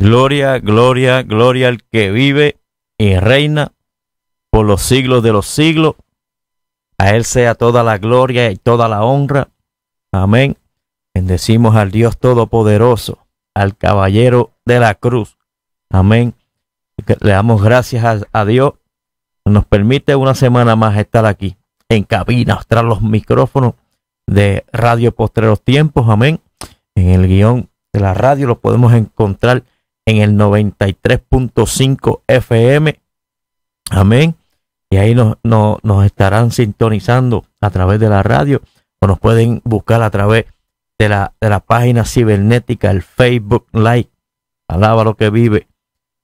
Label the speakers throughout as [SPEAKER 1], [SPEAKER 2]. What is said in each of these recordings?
[SPEAKER 1] Gloria, gloria, gloria al que vive y reina por los siglos de los siglos. A Él sea toda la gloria y toda la honra. Amén. Bendecimos al Dios Todopoderoso, al Caballero de la Cruz. Amén. Le damos gracias a, Dios. Nos permite una semana más estar aquí en cabina, tras los micrófonos de Radio Postreros Tiempos. Amén. En el guión de la radio lo podemos encontrar en el 93.5 FM. Amén. Y ahí nos, nos, estarán sintonizando a través de la radio o nos pueden buscar a través de la, página cibernética, el Facebook Live. Alaba lo que vive.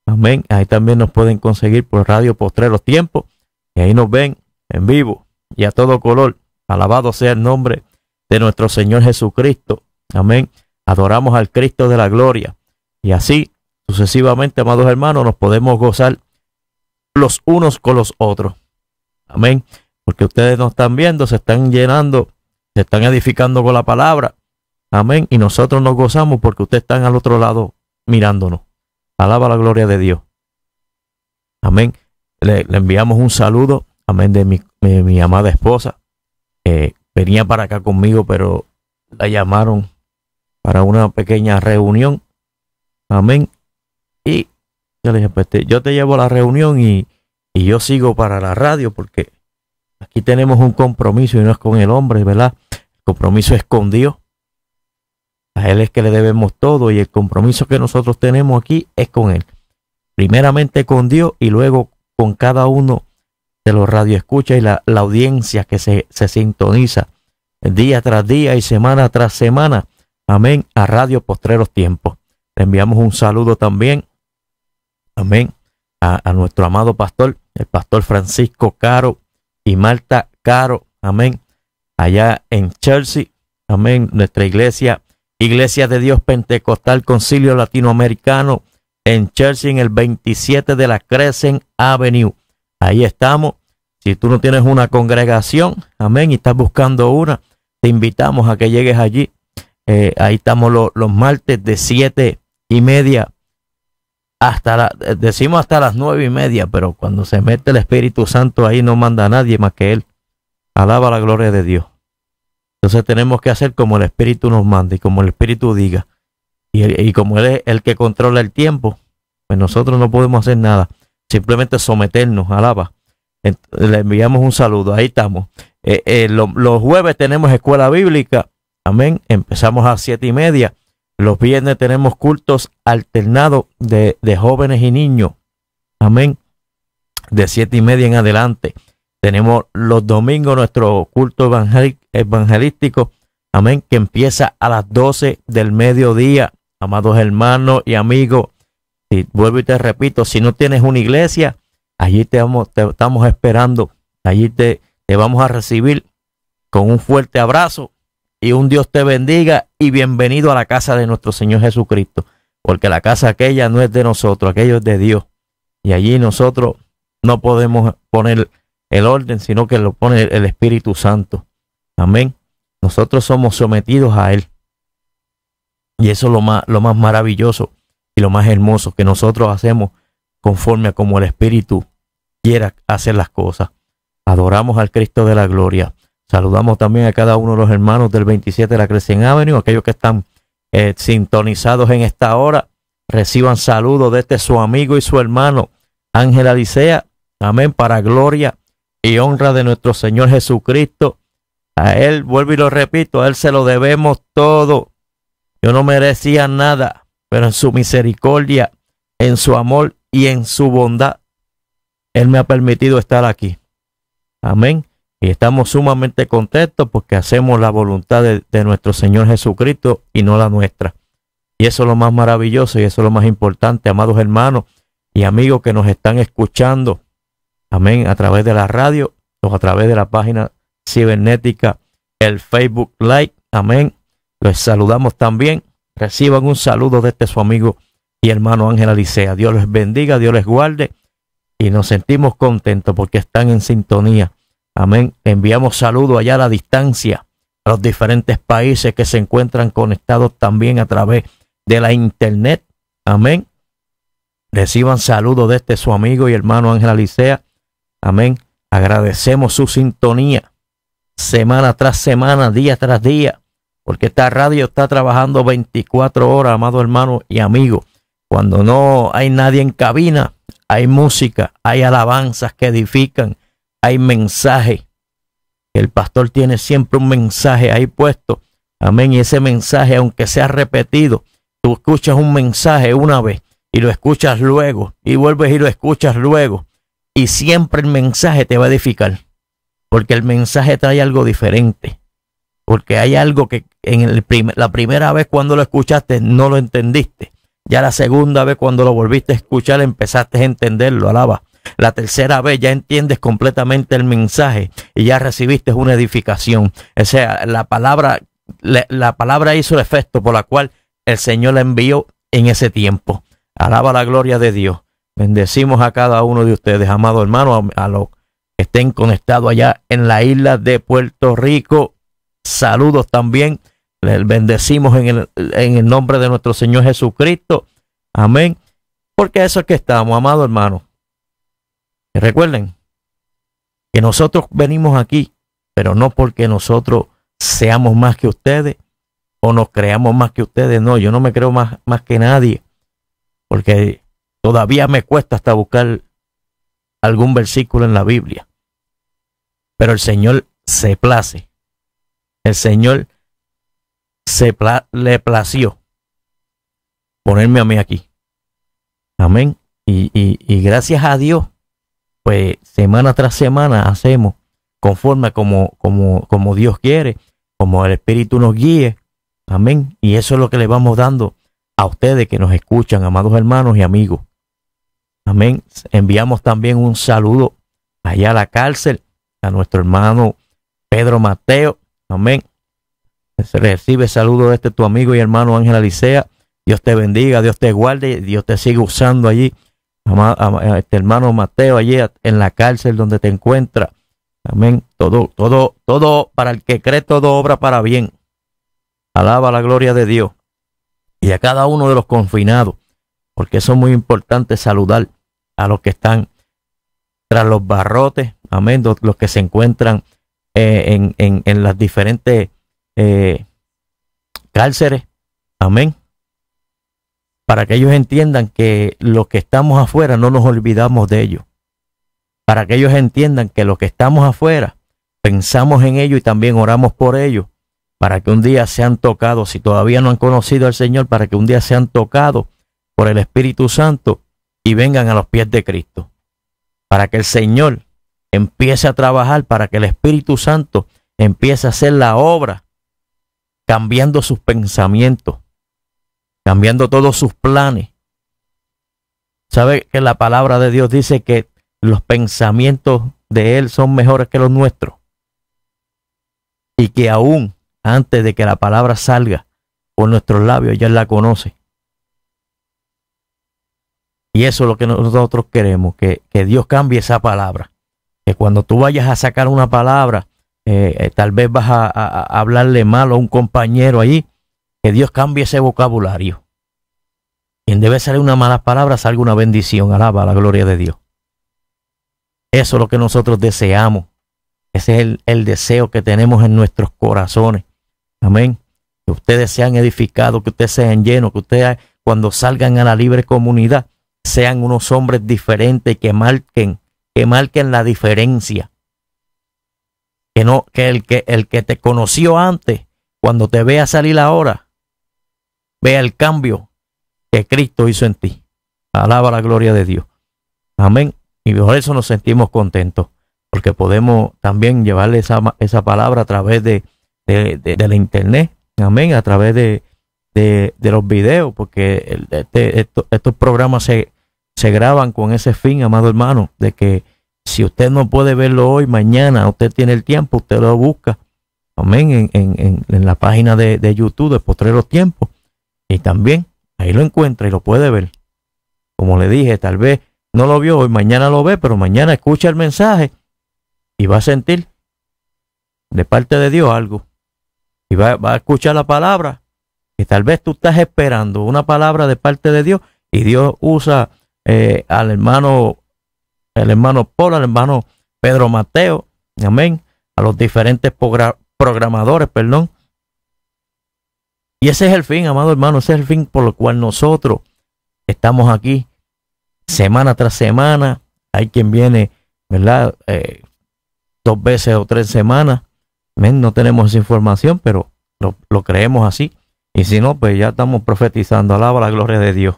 [SPEAKER 1] Amén. Ahí también nos pueden conseguir por Radio Postreros Tiempos. Y ahí nos ven en vivo y a todo color. Alabado sea el nombre de nuestro Señor Jesucristo. Amén. Adoramos al Cristo de la gloria. Y así sucesivamente, amados hermanos, nos podemos gozar los unos con los otros. Amén. Porque ustedes nos están viendo, se están llenando, se están edificando con la palabra. Amén. Y nosotros nos gozamos porque ustedes están al otro lado mirándonos. Alaba la gloria de Dios. Amén. Le, enviamos un saludo. Amén de mi, amada esposa. venía para acá conmigo, pero la llamaron para una pequeña reunión. Amén. Y yo le dije, pues yo te llevo a la reunión y, yo sigo para la radio porque aquí tenemos un compromiso y no es con el hombre, ¿verdad? El compromiso es con Dios. A Él es que le debemos todo y el compromiso que nosotros tenemos aquí es con Él. Primeramente con Dios y luego con cada uno de los radioescuchas y la, audiencia que se, se, sintoniza día tras día y semana tras semana. Amén. A Radio Postreros Tiempos. Te enviamos un saludo también amén, a, nuestro amado pastor, el pastor Francisco Caro y Marta Caro, amén, allá en Chelsea, amén, nuestra iglesia, Iglesia de Dios Pentecostal Concilio Latinoamericano en Chelsea en el 27 de la Crescent Avenue. Ahí estamos. Si tú no tienes una congregación, amén, y estás buscando una, te invitamos a que llegues allí. Eh, ahí estamos los martes de siete y media hasta eh, decimos hasta las nueve y media, pero cuando se mete el Espíritu Santo ahí no manda a nadie más que Él. Alaba la gloria de Dios. Entonces tenemos que hacer como el Espíritu nos manda y como el Espíritu diga. Y, como Él es el que controla el tiempo, pues nosotros no podemos hacer nada. Simplemente someternos, alaba. le enviamos un saludo, ahí estamos. Eh, eh, los jueves tenemos escuela bíblica, amén. Empezamos a siete y media los viernes tenemos cultos alternados de, de jóvenes y niños. Amén. De siete y media en adelante. Tenemos los domingos nuestro culto evangelístico. Amén. Que empieza a las doce del mediodía. Amados hermanos y amigos. Y vuelvo y te repito, si no tienes una iglesia, allí te, estamos esperando. Allí te vamos a recibir con un fuerte abrazo y un Dios te bendiga y bienvenido a la casa de nuestro Señor Jesucristo, porque la casa aquella no es de nosotros, aquello es de Dios. Y allí nosotros no podemos poner el orden, sino que lo pone el Espíritu Santo. Amén. Nosotros somos sometidos a Él. Y eso es lo más, lo más maravilloso y lo más hermoso que nosotros hacemos conforme a como el Espíritu quiera hacer las cosas. Adoramos al Cristo de la gloria. Saludamos también a cada uno de los hermanos del 27 de la Crescent Avenue, aquellos que están eh, sintonizados en esta hora. Reciban saludos de este su amigo y su hermano Ángel Alicea. Amén, para gloria y honra de nuestro Señor Jesucristo. A Él, vuelvo y lo repito, a Él se lo debemos todo. Yo no merecía nada, pero en su misericordia, en su amor y en su bondad, Él me ha permitido estar aquí. Amén. Y estamos sumamente contentos porque hacemos la voluntad de, nuestro Señor Jesucristo y no la nuestra. Y eso es lo más maravilloso y eso es lo más importante, amados hermanos y amigos que nos están escuchando. Amén, a través de la radio o a través de la página cibernética, el Facebook Live. Amén. Les saludamos también. Reciban un saludo de este su amigo y hermano Ángel Alicea. Dios les bendiga, Dios les guarde y nos sentimos contentos porque están en sintonía Amén. Enviamos saludos allá a la distancia a los diferentes países que se encuentran conectados también a través de la internet. Amén. Reciban saludos de este su amigo y hermano Ángel Alicea. Amén. Agradecemos su sintonía semana tras semana, día tras día, porque esta radio está trabajando 24 horas, amado hermano y amigo. Cuando no hay nadie en cabina, hay música, hay alabanzas que edifican, hay mensaje. El pastor tiene siempre un mensaje ahí puesto. Amén. Y ese mensaje, aunque sea repetido, tú escuchas un mensaje una vez y lo escuchas luego y vuelves y lo escuchas luego. Y siempre el mensaje te va a edificar. Porque el mensaje trae algo diferente. Porque hay algo que en la primera vez cuando lo escuchaste no lo entendiste. Ya la segunda vez cuando lo volviste a escuchar empezaste a entenderlo. Alaba. La tercera vez ya entiendes completamente el mensaje y ya recibiste una edificación. O sea, la palabra, la, palabra hizo el efecto por la cual el Señor la envió en ese tiempo. Alaba la gloria de Dios. Bendecimos a cada uno de ustedes, amado hermano, a, los que estén conectados allá en la isla de Puerto Rico. Saludos también. Les bendecimos en el, en el nombre de nuestro Señor Jesucristo. Amén. Porque eso es que estamos, amado hermano recuerden que nosotros venimos aquí, pero no porque nosotros seamos más que ustedes o nos creamos más que ustedes. No, yo no me creo más, más que nadie, porque todavía me cuesta hasta buscar algún versículo en la Biblia. Pero el Señor se place. El Señor se le plació ponerme a mí aquí. Amén. y gracias a Dios pues semana tras semana hacemos conforme como, como, como Dios quiere, como el Espíritu nos guíe. Amén. Y eso es lo que le vamos dando a ustedes que nos escuchan, amados hermanos y amigos. Amén. Enviamos también un saludo allá a la cárcel a nuestro hermano Pedro Mateo. Amén. recibe saludo de este tu amigo y hermano Ángel Alicea. Dios te bendiga, Dios te guarde, Dios te sigue usando allí a eh, este hermano Mateo, allí en la cárcel donde te encuentra, Amén. Todo, todo, todo, para el que cree, todo obra para bien. Alaba la gloria de Dios. Y a cada uno de los confinados, porque eso es muy importante saludar a los que están tras los barrotes, amén, los que se encuentran eh, en, en, en, las diferentes eh, cárceles, amén para que ellos entiendan que los que estamos afuera no nos olvidamos de ellos, para que ellos entiendan que los que estamos afuera pensamos en ellos y también oramos por ellos, para que un día sean tocados, si todavía no han conocido al Señor, para que un día sean tocados por el Espíritu Santo y vengan a los pies de Cristo, para que el Señor empiece a trabajar, para que el Espíritu Santo empiece a hacer la obra, cambiando sus pensamientos, cambiando todos sus planes. ¿Sabe que la palabra de Dios dice que los pensamientos de Él son mejores que los nuestros? Y que aún antes de que la palabra salga por nuestros labios, ya la conoce. Y eso es lo que nosotros queremos, que, Dios cambie esa palabra. Que cuando tú vayas a sacar una palabra, eh, eh, tal vez vas a, a hablarle mal a un compañero ahí, que Dios cambie ese vocabulario. Quien debe salir una mala palabra, salga una bendición. Alaba la gloria de Dios. Eso es lo que nosotros deseamos. Ese es el, el deseo que tenemos en nuestros corazones. Amén. Que ustedes sean edificados, que ustedes sean llenos, que ustedes cuando salgan a la libre comunidad sean unos hombres diferentes que marquen, que marquen la diferencia. Que no, que el que, el que te conoció antes, cuando te vea salir ahora, Vea el cambio que Cristo hizo en ti. Alaba la gloria de Dios. Amén. Y por eso nos sentimos contentos, porque podemos también llevarle esa, palabra a través de, la internet. Amén. A través de, de, los videos, porque este, estos programas se, graban con ese fin, amado hermano, de que si usted no puede verlo hoy, mañana, usted tiene el tiempo, usted lo busca, amén, en, la página de, de YouTube de Postreros Tiempos, y también ahí lo encuentra y lo puede ver. Como le dije, tal vez no lo vio hoy, mañana lo ve, pero mañana escucha el mensaje y va a sentir de parte de Dios algo. Y va, va a escuchar la palabra Y tal vez tú estás esperando una palabra de parte de Dios y Dios usa eh, al hermano, el hermano Paul, al hermano Pedro Mateo, amén, a los diferentes programadores, perdón, y ese es el fin, amado hermano, ese es el fin por lo cual nosotros estamos aquí semana tras semana. Hay quien viene, ¿verdad? Eh, dos veces o tres semanas. No tenemos esa información, pero lo, creemos así. Y si no, pues ya estamos profetizando. Alaba la gloria de Dios.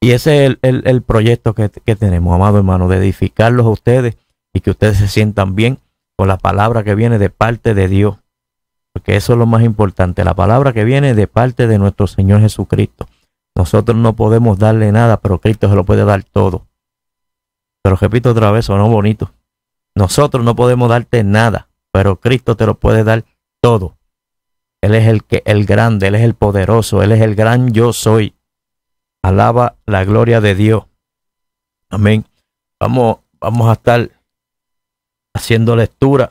[SPEAKER 1] Y ese es el, proyecto que, que, tenemos, amado hermano, de edificarlos a ustedes y que ustedes se sientan bien con la palabra que viene de parte de Dios porque eso es lo más importante, la palabra que viene de parte de nuestro Señor Jesucristo. Nosotros no podemos darle nada, pero Cristo se lo puede dar todo. Pero repito otra vez, sonó bonito. Nosotros no podemos darte nada, pero Cristo te lo puede dar todo. Él es el que el grande, él es el poderoso, él es el gran yo soy. Alaba la gloria de Dios. Amén. Vamos vamos a estar haciendo lectura.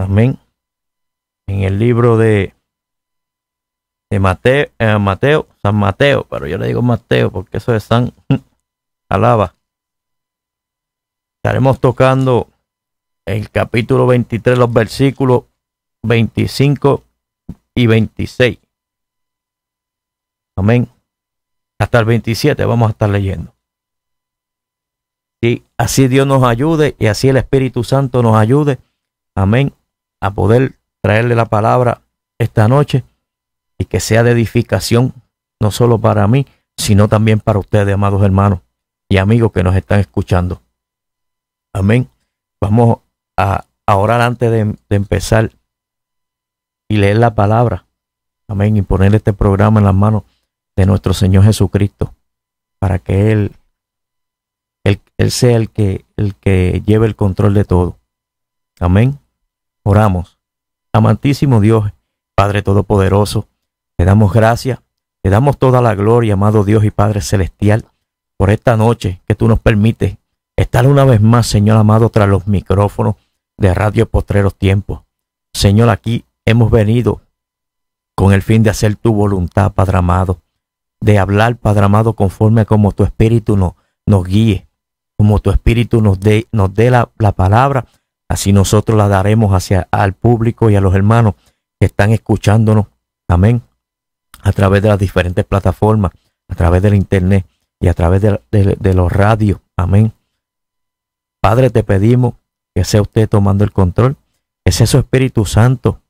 [SPEAKER 1] Amén en el libro de, de eh, Mateo, San Mateo, pero yo le digo Mateo porque eso es San Alaba. Estaremos tocando el capítulo 23, los versículos 25 y 26. Amén. Hasta el 27 vamos a estar leyendo. Y así Dios nos ayude y así el Espíritu Santo nos ayude. Amén. A poder traerle la palabra esta noche y que sea de edificación, no solo para mí, sino también para ustedes, amados hermanos y amigos que nos están escuchando. Amén. Vamos a, orar antes de, empezar y leer la palabra. Amén. Y poner este programa en las manos de nuestro Señor Jesucristo para que Él, Él, Él sea el que, el que lleve el control de todo. Amén. Oramos. Amantísimo Dios, Padre Todopoderoso, te damos gracias, te damos toda la gloria, amado Dios y Padre Celestial, por esta noche que tú nos permites estar una vez más, Señor amado, tras los micrófonos de Radio Postreros Tiempos. Señor, aquí hemos venido con el fin de hacer tu voluntad, Padre amado, de hablar, Padre amado, conforme a como tu Espíritu nos, guíe, como tu Espíritu nos dé, la palabra Así nosotros la daremos hacia al público y a los hermanos que están escuchándonos. Amén. A través de las diferentes plataformas, a través del internet y a través de, los radios. Amén. Padre, te pedimos que sea usted tomando el control, que sea su Espíritu Santo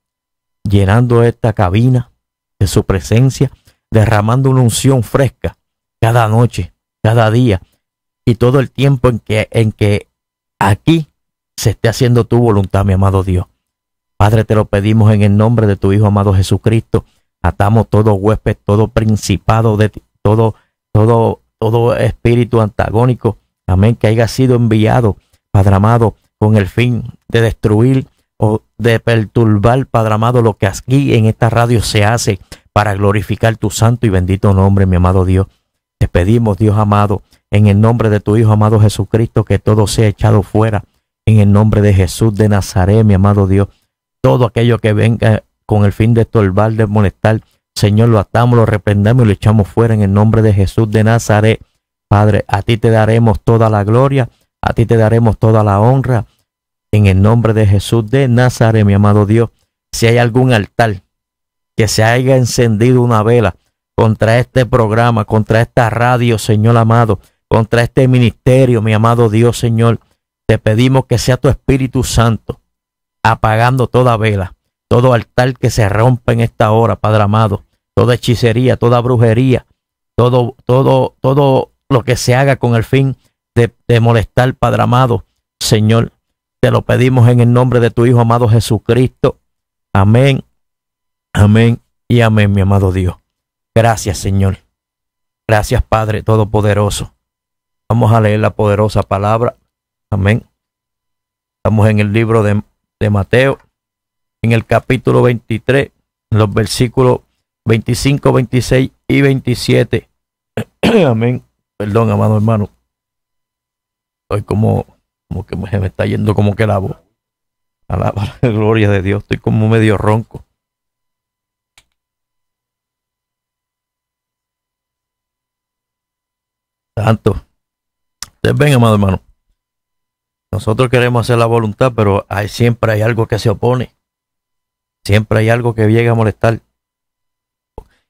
[SPEAKER 1] llenando esta cabina de su presencia, derramando una unción fresca cada noche, cada día y todo el tiempo en que, en que aquí se esté haciendo tu voluntad, mi amado Dios. Padre, te lo pedimos en el nombre de tu Hijo amado Jesucristo. Atamos todo huésped, todo principado de todo, todo, todo espíritu antagónico. Amén. Que haya sido enviado, Padre amado, con el fin de destruir o de perturbar, Padre amado, lo que aquí en esta radio se hace para glorificar tu santo y bendito nombre, mi amado Dios. Te pedimos, Dios amado, en el nombre de tu Hijo amado Jesucristo, que todo sea echado fuera en el nombre de Jesús de Nazaret, mi amado Dios. Todo aquello que venga con el fin de estorbar, de molestar, Señor, lo atamos, lo reprendemos y lo echamos fuera en el nombre de Jesús de Nazaret. Padre, a ti te daremos toda la gloria, a ti te daremos toda la honra. En el nombre de Jesús de Nazaret, mi amado Dios, si hay algún altar que se haya encendido una vela contra este programa, contra esta radio, Señor amado, contra este ministerio, mi amado Dios, Señor, te pedimos que sea tu Espíritu Santo apagando toda vela, todo altar que se rompa en esta hora, Padre amado, toda hechicería, toda brujería, todo, todo, todo lo que se haga con el fin de, de molestar, Padre amado, Señor. Te lo pedimos en el nombre de tu Hijo amado Jesucristo. Amén, amén y amén, mi amado Dios. Gracias, Señor. Gracias, Padre Todopoderoso. Vamos a leer la poderosa palabra Amén. Estamos en el libro de, Mateo, en el capítulo 23, en los versículos 25, 26 y 27. Amén. Perdón, amado hermano. Estoy como, como que me está yendo como que la voz. Alaba la gloria de Dios. Estoy como medio ronco. Santo. Ustedes ven, amado hermano. Nosotros queremos hacer la voluntad, pero hay, siempre hay algo que se opone. Siempre hay algo que llega a molestar.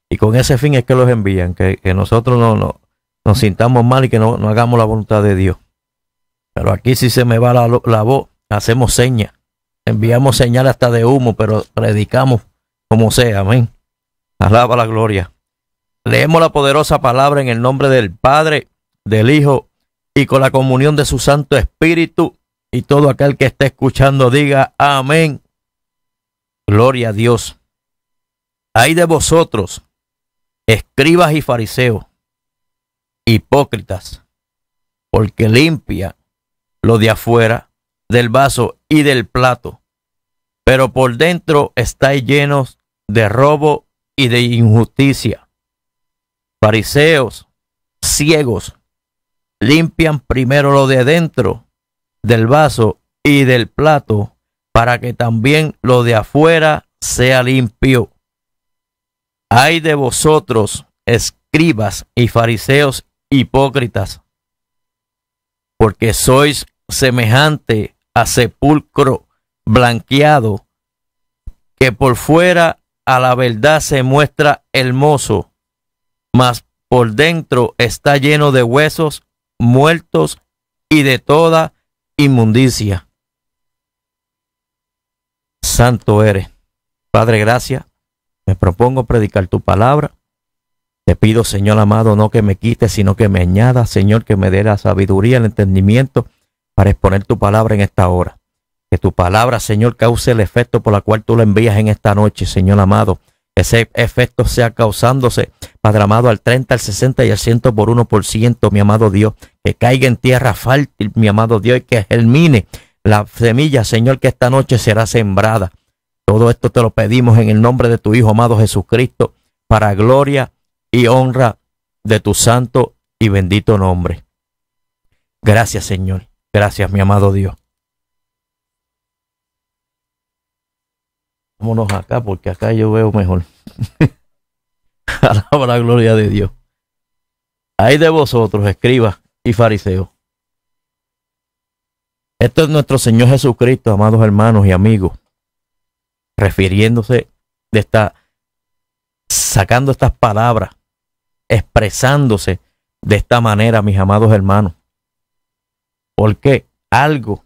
[SPEAKER 1] Y con ese fin es que los envían, que, nosotros no, nos sintamos mal y que no, hagamos la voluntad de Dios. Pero aquí si se me va la, voz, hacemos señas. Enviamos señal hasta de humo, pero predicamos como sea. Amén. Alaba la gloria. Leemos la poderosa palabra en el nombre del Padre, del Hijo y con la comunión de su Santo Espíritu. Y todo aquel que esté escuchando diga amén. Gloria a Dios. Hay de vosotros, escribas y fariseos, hipócritas, porque limpia lo de afuera del vaso y del plato, pero por dentro estáis llenos de robo y de injusticia. Fariseos, ciegos, limpian primero lo de dentro del vaso y del plato para que también lo de afuera sea limpio. Ay de vosotros, escribas y fariseos hipócritas, porque sois semejante a sepulcro blanqueado, que por fuera a la verdad se muestra hermoso, mas por dentro está lleno de huesos muertos y de toda inmundicia. Santo eres. Padre, Gracia. Me propongo predicar tu palabra. Te pido, Señor amado, no que me quite, sino que me añada Señor, que me dé la sabiduría, el entendimiento para exponer tu palabra en esta hora. Que tu palabra, Señor, cause el efecto por la cual tú la envías en esta noche, Señor amado. Ese efecto sea causándose, Padre amado, al 30, al 60 y al 100 por 1%, mi amado Dios que caiga en tierra fértil, mi amado Dios, y que germine la semilla, Señor, que esta noche será sembrada. Todo esto te lo pedimos en el nombre de tu Hijo amado Jesucristo, para gloria y honra de tu santo y bendito nombre. Gracias, Señor. Gracias, mi amado Dios. Vámonos acá porque acá yo veo mejor. Alaba la gloria de Dios. Ahí de vosotros, escribas y fariseo Esto es nuestro Señor Jesucristo, amados hermanos y amigos, refiriéndose de esta, sacando estas palabras, expresándose de esta manera, mis amados hermanos. Porque algo,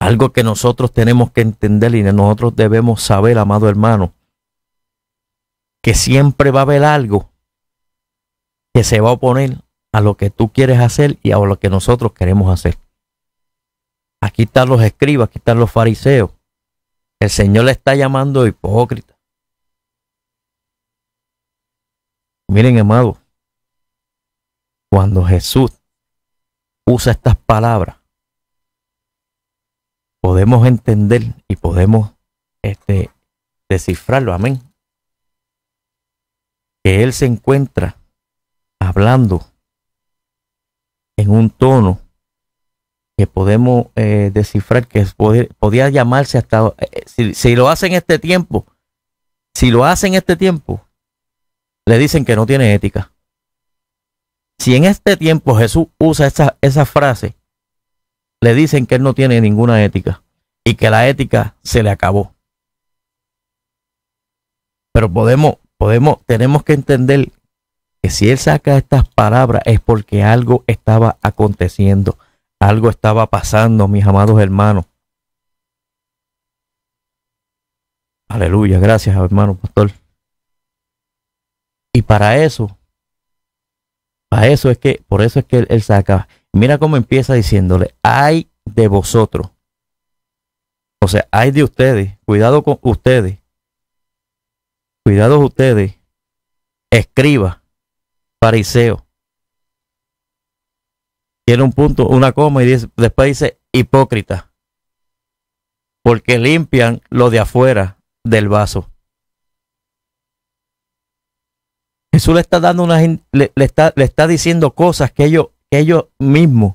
[SPEAKER 1] algo que nosotros tenemos que entender y nosotros debemos saber, amado hermano, que siempre va a haber algo que se va a oponer a lo que tú quieres hacer y a lo que nosotros queremos hacer. Aquí están los escribas, aquí están los fariseos. El Señor le está llamando hipócrita. Miren, amado, cuando Jesús usa estas palabras, podemos entender y podemos este, descifrarlo. Amén. Que Él se encuentra hablando en un tono que podemos eh, descifrar, que podía llamarse hasta, eh, si, lo lo hacen este tiempo, si lo hacen este tiempo, le dicen que no tiene ética. Si en este tiempo Jesús usa esa, esa frase, le dicen que él no tiene ninguna ética y que la ética se le acabó. Pero podemos, podemos, tenemos que entender que si él saca estas palabras es porque algo estaba aconteciendo, algo estaba pasando, mis amados hermanos. Aleluya, gracias hermano pastor. Y para eso, para eso es que, por eso es que él, saca, mira cómo empieza diciéndole, hay de vosotros. O sea, hay de ustedes, cuidado con ustedes, cuidado ustedes, escriba fariseo. Tiene un punto, una coma y dice, después dice hipócrita. Porque limpian lo de afuera del vaso. Jesús le está dando una le, le, está, le está diciendo cosas que ellos, ellos mismos,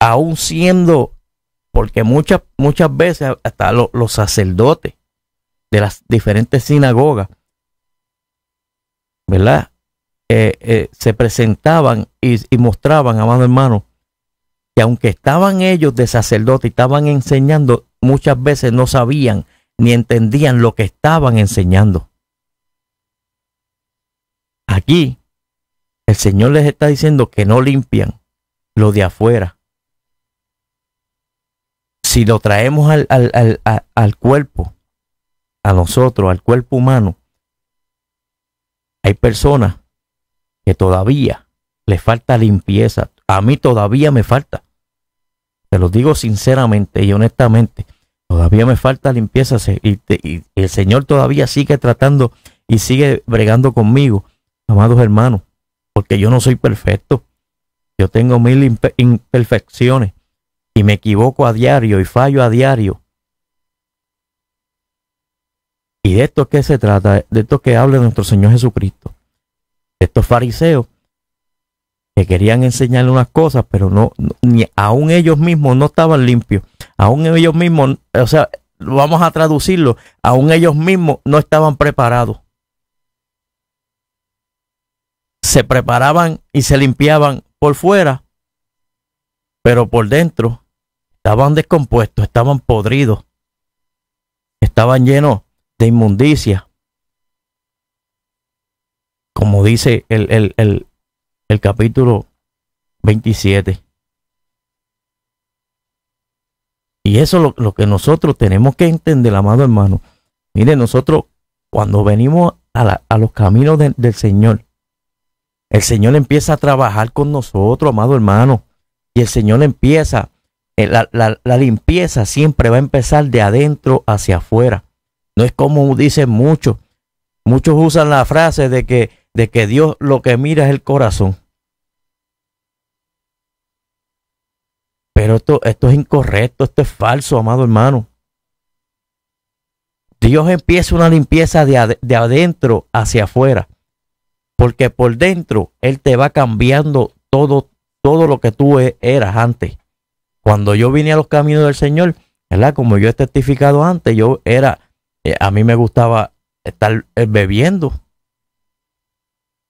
[SPEAKER 1] aún siendo, porque muchas, muchas veces hasta los, los sacerdotes de las diferentes sinagogas, ¿verdad? Eh, eh, se presentaban y, a mostraban, amado hermano, que aunque estaban ellos de sacerdote y estaban enseñando, muchas veces no sabían ni entendían lo que estaban enseñando. Aquí el Señor les está diciendo que no limpian lo de afuera. Si lo traemos al, al cuerpo, a nosotros, al cuerpo humano, hay personas que todavía le falta limpieza. A mí todavía me falta. Te lo digo sinceramente y honestamente. Todavía me falta limpieza y, el Señor todavía sigue tratando y sigue bregando conmigo, amados hermanos, porque yo no soy perfecto. Yo tengo mil imperfecciones y me equivoco a diario y fallo a diario. ¿Y de esto que se trata? De esto que habla nuestro Señor Jesucristo estos fariseos que querían enseñarle unas cosas, pero no, ni aún ellos mismos no estaban limpios, aún ellos mismos, o sea, vamos a traducirlo, aún ellos mismos no estaban preparados. Se preparaban y se limpiaban por fuera, pero por dentro estaban descompuestos, estaban podridos, estaban llenos de inmundicia como dice el, capítulo 27. Y eso es lo, que nosotros tenemos que entender, amado hermano. Mire, nosotros cuando venimos a, los caminos del Señor, el Señor empieza a trabajar con nosotros, amado hermano. Y el Señor empieza, eh, la, la limpieza siempre va a empezar de adentro hacia afuera. No es como dicen muchos. Muchos usan la frase de que de que Dios lo que mira es el corazón. Pero esto, esto es incorrecto, esto es falso, amado hermano. Dios empieza una limpieza de, adentro hacia afuera. Porque por dentro Él te va cambiando todo, todo lo que tú e-, eras antes. Cuando yo vine a los caminos del Señor, ¿verdad? Como yo he testificado antes, yo era, eh, a mí me gustaba estar eh, bebiendo.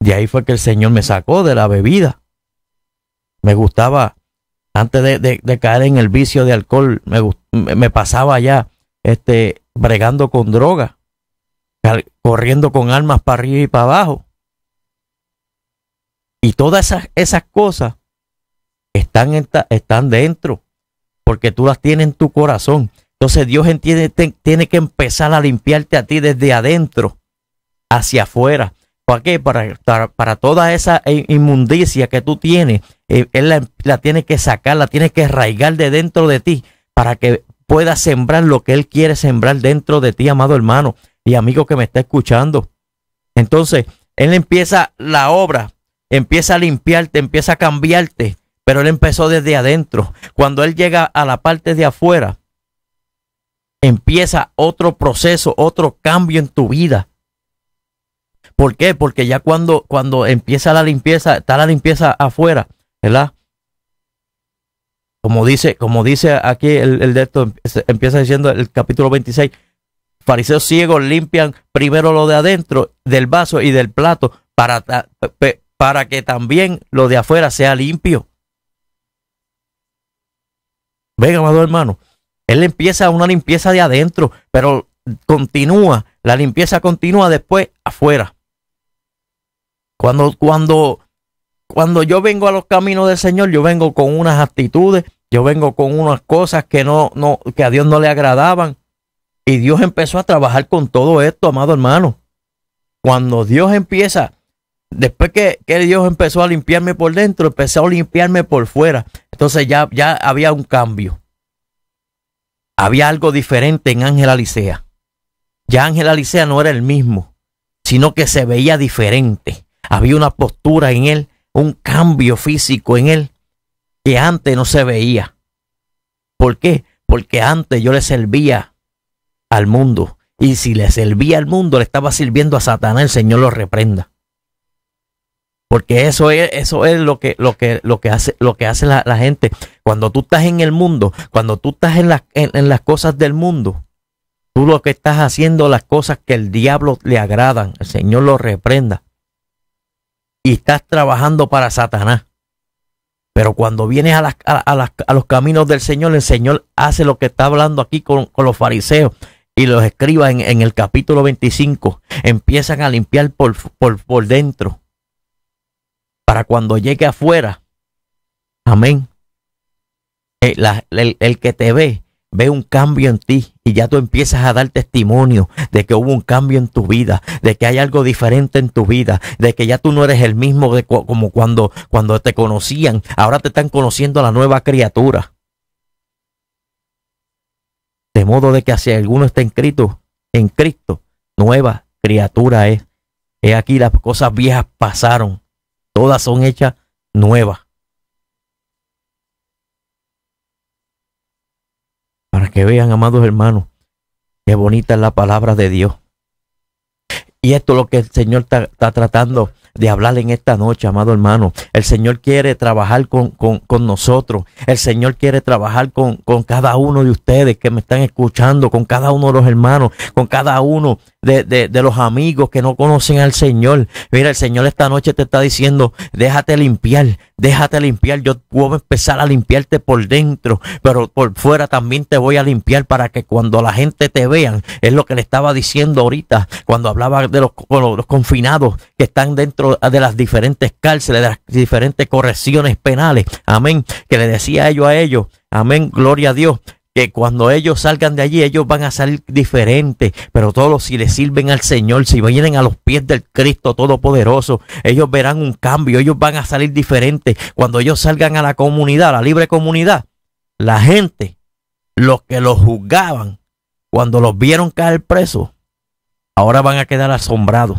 [SPEAKER 1] De ahí fue que el Señor me sacó de la bebida. Me gustaba, antes de, caer en el vicio de alcohol, me, me pasaba ya este, bregando con drogas, corriendo con armas para arriba y para abajo. Y todas esas, cosas están, dentro, porque tú las tienes en tu corazón. Entonces Dios entiende, tiene que empezar a limpiarte a ti desde adentro hacia afuera. ¿Para qué? Para, toda esa inmundicia que tú tienes, eh, Él la, tiene que sacar, la tiene que arraigar de dentro de ti para que puedas sembrar lo que Él quiere sembrar dentro de ti, amado hermano y amigo que me está escuchando. Entonces, Él empieza la obra, empieza a limpiarte, empieza a cambiarte, pero Él empezó desde adentro. Cuando Él llega a la parte de afuera, empieza otro proceso, otro cambio en tu vida. ¿Por qué? Porque ya cuando, cuando empieza la limpieza, está la limpieza afuera, ¿verdad? Como dice, como dice aquí el, el de empieza diciendo el capítulo 26, fariseos ciegos limpian primero lo de adentro del vaso y del plato para, para que también lo de afuera sea limpio. Venga, amado hermano. Él empieza una limpieza de adentro, pero continúa, la limpieza continúa después afuera. Cuando, cuando, cuando yo vengo a los caminos del Señor, yo vengo con unas actitudes, yo vengo con unas cosas que, no, no, que a Dios no le agradaban. Y Dios empezó a trabajar con todo esto, amado hermano. Cuando Dios empieza, después que, Dios empezó a limpiarme por dentro, empezó a limpiarme por fuera. Entonces ya, ya había un cambio. Había algo diferente en Ángel Alicia Ya Ángel Alicia no era el mismo, sino que se veía diferente. Había una postura en él, un cambio físico en él que antes no se veía. ¿Por qué? Porque antes yo le servía al mundo. Y si le servía al mundo, le estaba sirviendo a Satanás, el Señor lo reprenda. Porque eso es, eso es lo que, lo que, lo que hace, lo que hace la, gente. Cuando tú estás en el mundo, cuando tú estás en, en, las cosas del mundo, tú lo que estás haciendo las cosas que el diablo le agradan, el Señor lo reprenda y estás trabajando para Satanás. Pero cuando vienes a, a, los caminos del Señor, el Señor hace lo que está hablando aquí con, los fariseos y los escriba en, el capítulo 25. Empiezan a limpiar por, por, dentro para cuando llegue afuera. Amén. Eh, el que te ve ve un cambio en ti y ya tú empiezas a dar testimonio de que hubo un cambio en tu vida, de que hay algo diferente en tu vida, de que ya tú no eres el mismo de, como cuando, cuando te conocían, ahora te están conociendo a la nueva criatura. De modo de que hacia alguno está inscrito en Cristo, nueva criatura es. He aquí las cosas viejas pasaron, todas son hechas nuevas. para que vean, amados hermanos, qué bonita es la palabra de Dios. Y esto es lo que el Señor está, tratando de hablar en esta noche, amado hermano. El Señor quiere trabajar con, con, nosotros. El Señor quiere trabajar con, con, cada uno de ustedes que me están escuchando, con cada uno de los hermanos, con cada uno de, de, de, los amigos que no conocen al Señor. Mira, el Señor esta noche te está diciendo, déjate limpiar, déjate limpiar. Yo puedo empezar a limpiarte por dentro, pero por fuera también te voy a limpiar para que cuando la gente te vean, es lo que le estaba diciendo ahorita, cuando hablaba de los, los confinados que están dentro de las diferentes cárceles, de las diferentes correcciones penales. Amén. Que le decía a a ellos. Amén. Gloria a Dios que cuando ellos salgan de allí, ellos van a salir diferentes, pero todos si le sirven al Señor, si vienen a los pies del Cristo Todopoderoso, ellos verán un cambio, ellos van a salir diferentes. Cuando ellos salgan a la comunidad, a la libre comunidad, la gente, los que los juzgaban, cuando los vieron caer presos, ahora van a quedar asombrados.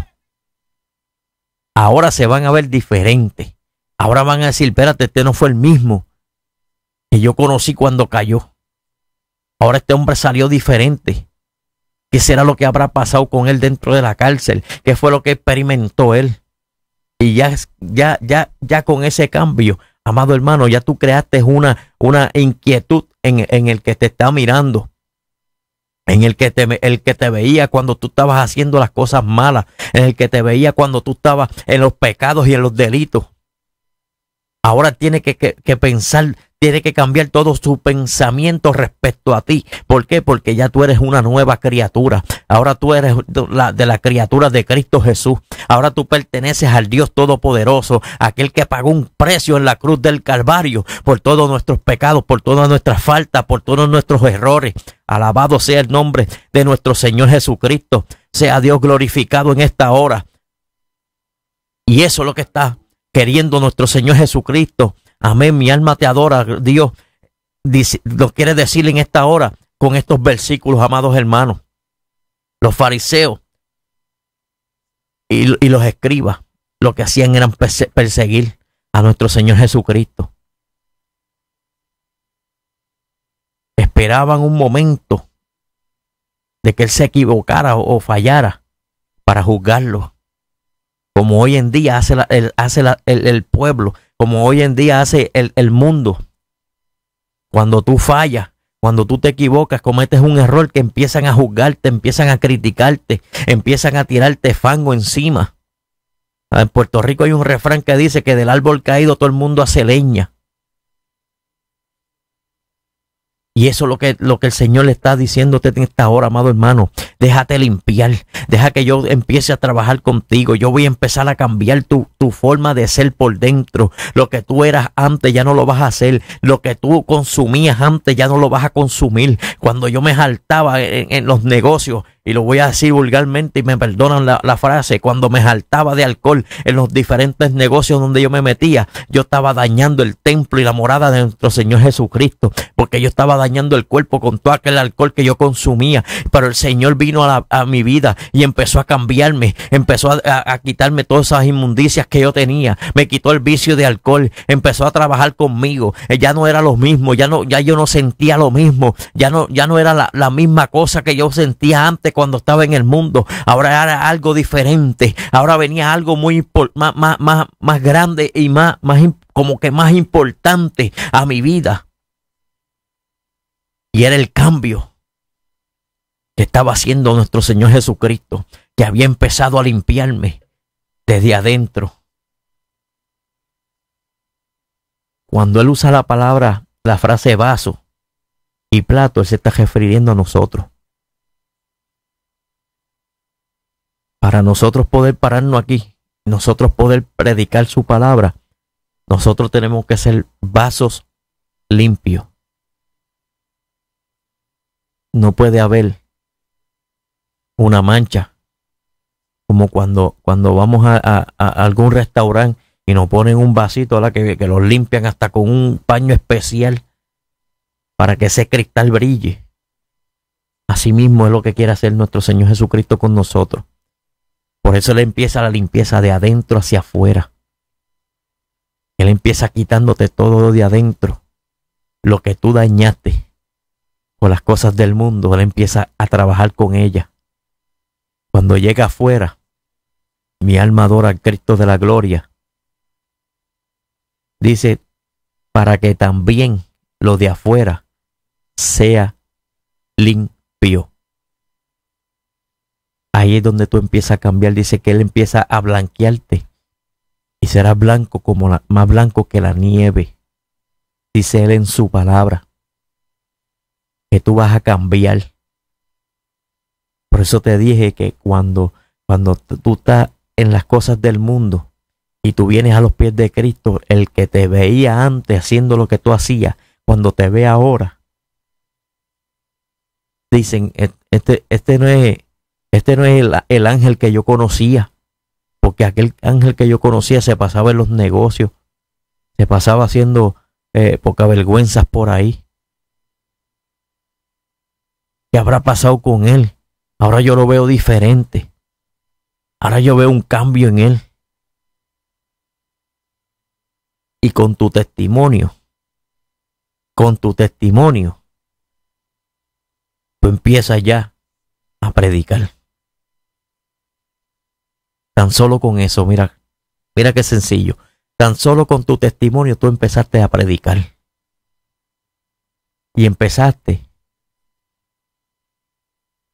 [SPEAKER 1] Ahora se van a ver diferentes. Ahora van a decir, espérate, este no fue el mismo que yo conocí cuando cayó. Ahora este hombre salió diferente. ¿Qué será lo que habrá pasado con él dentro de la cárcel? ¿Qué fue lo que experimentó él? Y ya, ya, ya, ya con ese cambio, amado hermano, ya tú creaste una, una inquietud en, el que te está mirando en el que, te, el que te veía cuando tú estabas haciendo las cosas malas, en el que te veía cuando tú estabas en los pecados y en los delitos. Ahora tiene que pensar tiene que cambiar todo su pensamiento respecto a ti. ¿Por qué? Porque ya tú eres una nueva criatura. Ahora tú eres de la criatura de Cristo Jesús. Ahora tú perteneces al Dios Todopoderoso, aquel que pagó un precio en la cruz del Calvario por todos nuestros pecados, por todas nuestras faltas, por todos nuestros errores. Alabado sea el nombre de nuestro Señor Jesucristo. Sea Dios glorificado en esta hora. Y eso es lo que está queriendo nuestro Señor Jesucristo Amén, mi alma te adora. Dios lo quiere decir en esta hora con estos versículos, amados hermanos. Los fariseos y, los escribas lo que hacían eran perseguir a nuestro Señor Jesucristo. Esperaban un momento de que Él se equivocara o, fallara para juzgarlo como hoy en día hace, el, hace el, el, pueblo como hoy en día hace el, mundo. Cuando tú fallas, cuando tú te equivocas, cometes un error que empiezan a juzgarte, empiezan a criticarte, empiezan a tirarte fango encima. Ah, en Puerto Rico hay un refrán que dice que del árbol caído todo el mundo hace leña. Y eso es lo que, lo que el Señor le está diciéndote en esta hora, amado hermano. Déjate limpiar. Deja que yo empiece a trabajar contigo. Yo voy a empezar a cambiar tu, tu forma de ser por dentro. Lo que tú eras antes ya no lo vas a hacer. Lo que tú consumías antes ya no lo vas a consumir. Cuando yo me saltaba en los negocios, y lo voy a decir vulgarmente y me perdonan la, frase, cuando me saltaba de alcohol en los diferentes negocios donde yo me metía, yo estaba dañando el templo y la morada de nuestro Señor Jesucristo, porque yo estaba dañando el cuerpo con todo aquel alcohol que yo consumía, pero el Señor vino a, mi vida y empezó a cambiarme, empezó a, quitarme todas esas inmundicias que yo tenía, me quitó el vicio de alcohol, empezó a trabajar conmigo, eh, ya no era lo mismo, ya no, ya yo no sentía lo mismo, ya no, ya no era la, la misma cosa que yo sentía antes cuando estaba en el mundo. Ahora era algo diferente. Ahora venía algo muy más, más, grande y más, más como que más importante a mi vida. Y era el cambio que estaba haciendo nuestro Señor Jesucristo, que había empezado a limpiarme desde adentro. Cuando Él usa la palabra, la frase vaso y plato, Él se está refiriendo a nosotros. para nosotros poder pararnos aquí, nosotros poder predicar su palabra, nosotros tenemos que ser vasos limpios. No puede haber una mancha, como cuando, cuando vamos a, algún restaurante y nos ponen un vasito la que, que los limpian hasta con un paño especial para que ese cristal brille. Asimismo es lo que quiere hacer nuestro Señor Jesucristo con nosotros. Por eso Él empieza la limpieza de adentro hacia afuera. Él empieza quitándote todo de adentro, lo que tú dañaste con las cosas del mundo. Él empieza a trabajar con ella. Cuando llega afuera, mi alma adora al Cristo de la gloria. Dice, para que también lo de afuera sea limpio ahí es donde tú empiezas a cambiar. Dice que Él empieza a blanquearte y será blanco como la, más blanco que la nieve. Dice Él en su palabra que tú vas a cambiar. Por eso te dije que cuando, cuando tú estás en las cosas del mundo y tú vienes a los pies de Cristo, el que te veía antes haciendo lo que tú hacías, cuando te ve ahora, dicen, e, este, este no es este no es el, ángel que yo conocía, porque aquel ángel que yo conocía se pasaba en los negocios, se pasaba haciendo eh, poca vergüenzas por ahí. ¿Qué habrá pasado con él? Ahora yo lo veo diferente. Ahora yo veo un cambio en él. Y con tu testimonio, con tu testimonio, tú empiezas ya a predicar. Tan solo con eso, mira, mira qué sencillo. Tan solo con tu testimonio tú empezaste a predicar. Y empezaste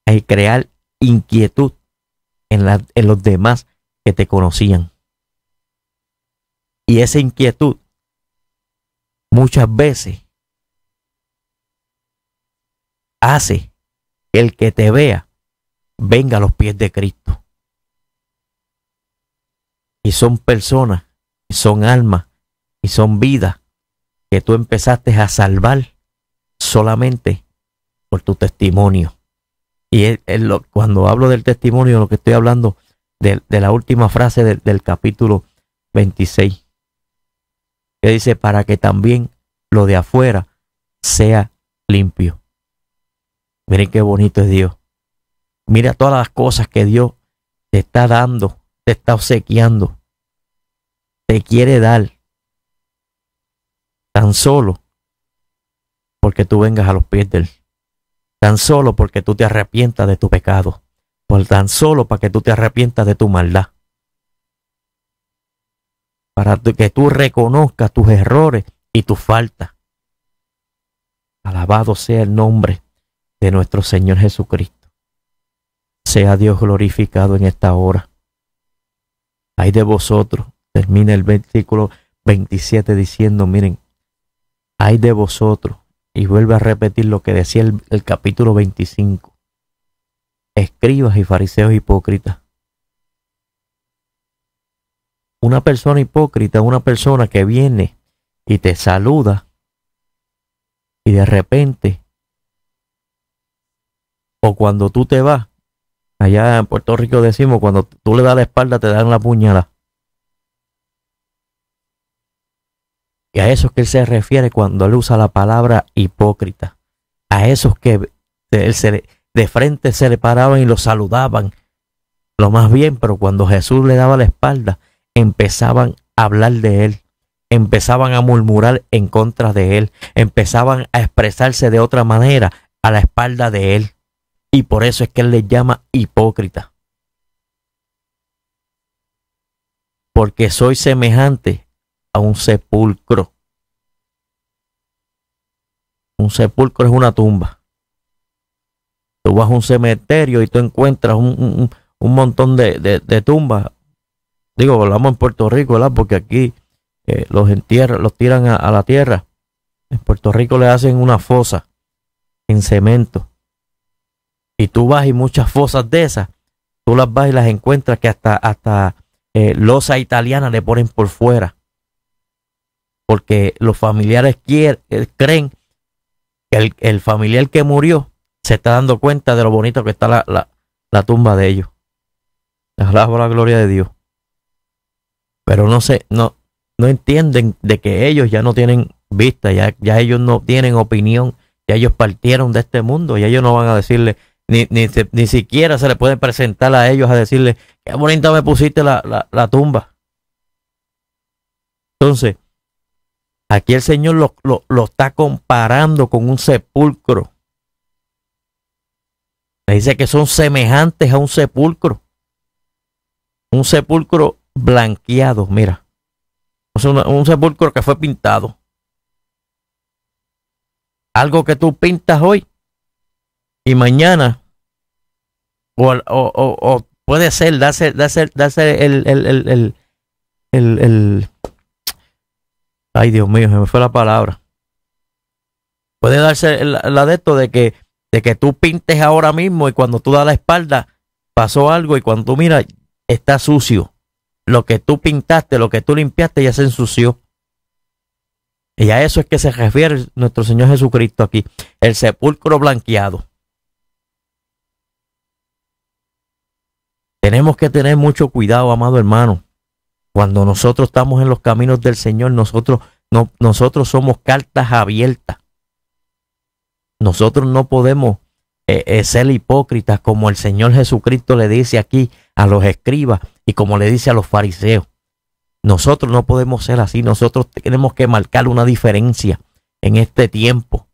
[SPEAKER 1] a crear inquietud en, en los demás que te conocían. Y esa inquietud muchas veces hace que el que te vea venga a los pies de Cristo y son personas, y son almas, y son vidas que tú empezaste a salvar solamente por tu testimonio. Y cuando hablo del testimonio, lo que estoy hablando de, la última frase del capítulo 26, que dice, para que también lo de afuera sea limpio. Miren qué bonito es Dios. Mira todas las cosas que Dios te está dando te está obsequiando, te quiere dar, tan solo porque tú vengas a los pies de Él, tan solo porque tú te arrepientas de tu pecado, por tan solo para que tú te arrepientas de tu maldad, para que tú reconozcas tus errores y tus faltas. Alabado sea el nombre de nuestro Señor Jesucristo. Sea Dios glorificado en esta hora hay de vosotros. Termina el versículo 27 diciendo, miren, hay de vosotros. Y vuelve a repetir lo que decía el, capítulo 25. Escribas y fariseos hipócritas. Una persona hipócrita, una persona que viene y te saluda y de repente, o cuando tú te vas, Allá en Puerto Rico decimos, cuando tú le das la espalda te dan la puñada. Y a eso es que él se refiere cuando él usa la palabra hipócrita. A esos que él de frente se le paraban y lo saludaban. Lo más bien, pero cuando Jesús le daba la espalda, empezaban a hablar de él. Empezaban a murmurar en contra de él. Empezaban a expresarse de otra manera a la espalda de él. Y por eso es que él les llama hipócrita. Porque soy semejante a un sepulcro. Un sepulcro es una tumba. Tú vas a un cementerio y tú encuentras un, montón de, tumbas. Digo, hablamos en Puerto Rico, ¿verdad? Porque aquí eh, los entierran, los tiran a, la tierra. En Puerto Rico le hacen una fosa en cemento. Y tú vas y muchas fosas de esas, tú las vas y las encuentras que hasta, hasta eh, italianas losa le ponen por fuera. Porque los familiares quieren, eh, creen que el, familiar que murió se está dando cuenta de lo bonito que está la, tumba de ellos. la gloria de Dios. Pero no sé, no, no entienden de que ellos ya no tienen vista, ya, ellos no tienen opinión, ya ellos partieron de este mundo, y ellos no van a decirle ni, ni, ni, siquiera se le puede presentar a ellos a decirle, qué bonita me pusiste la, la, tumba. Entonces, aquí el Señor lo, está comparando con un sepulcro. Le dice que son semejantes a un sepulcro. Un sepulcro blanqueado, mira. un sepulcro que fue pintado. Algo que tú pintas hoy y mañana, o, o, o, puede ser, darse, darse, darse el, el, el, el, el, ay Dios mío, se me fue la palabra. Puede darse la, de esto de que, de que tú pintes ahora mismo y cuando tú das la espalda pasó algo y cuando tú miras está sucio. Lo que tú pintaste, lo que tú limpiaste ya se ensució. Y a eso es que se refiere nuestro Señor Jesucristo aquí. El sepulcro blanqueado. Tenemos que tener mucho cuidado, amado hermano. Cuando nosotros estamos en los caminos del Señor, nosotros, no, nosotros somos cartas abiertas. Nosotros no podemos eh, eh, ser hipócritas como el Señor Jesucristo le dice aquí a los escribas y como le dice a los fariseos. Nosotros no podemos ser así. Nosotros tenemos que marcar una diferencia en este tiempo.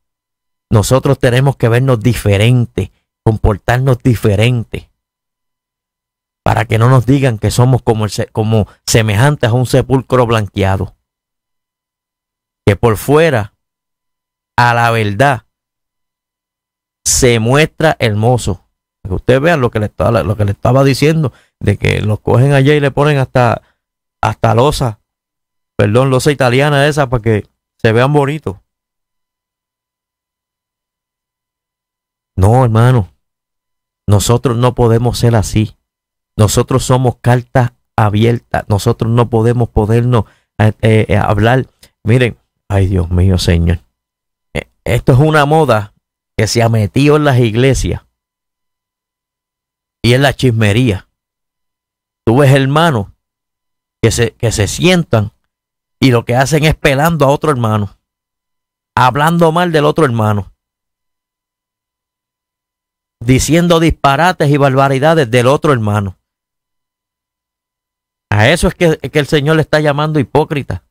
[SPEAKER 1] Nosotros tenemos que vernos diferentes, comportarnos diferentes para que no nos digan que somos como, como semejantes a un sepulcro blanqueado, que por fuera, a la verdad, se muestra hermoso. Que ustedes vean lo que, le estaba, lo que le estaba diciendo, de que los cogen allá y le ponen hasta, hasta losa, perdón, losa italiana esa, para que se vean bonitos. No, hermano, nosotros no podemos ser así. Nosotros somos cartas abiertas. Nosotros no podemos podernos eh, eh, eh, hablar. Miren, ay Dios mío, Señor. Esto es una moda que se ha metido en las iglesias y en la chismería. Tú ves hermanos que que se sientan y lo que hacen es pelando a otro hermano, hablando mal del otro hermano, diciendo disparates y barbaridades del otro hermano. A eso es que, el Señor le está llamando hipócrita.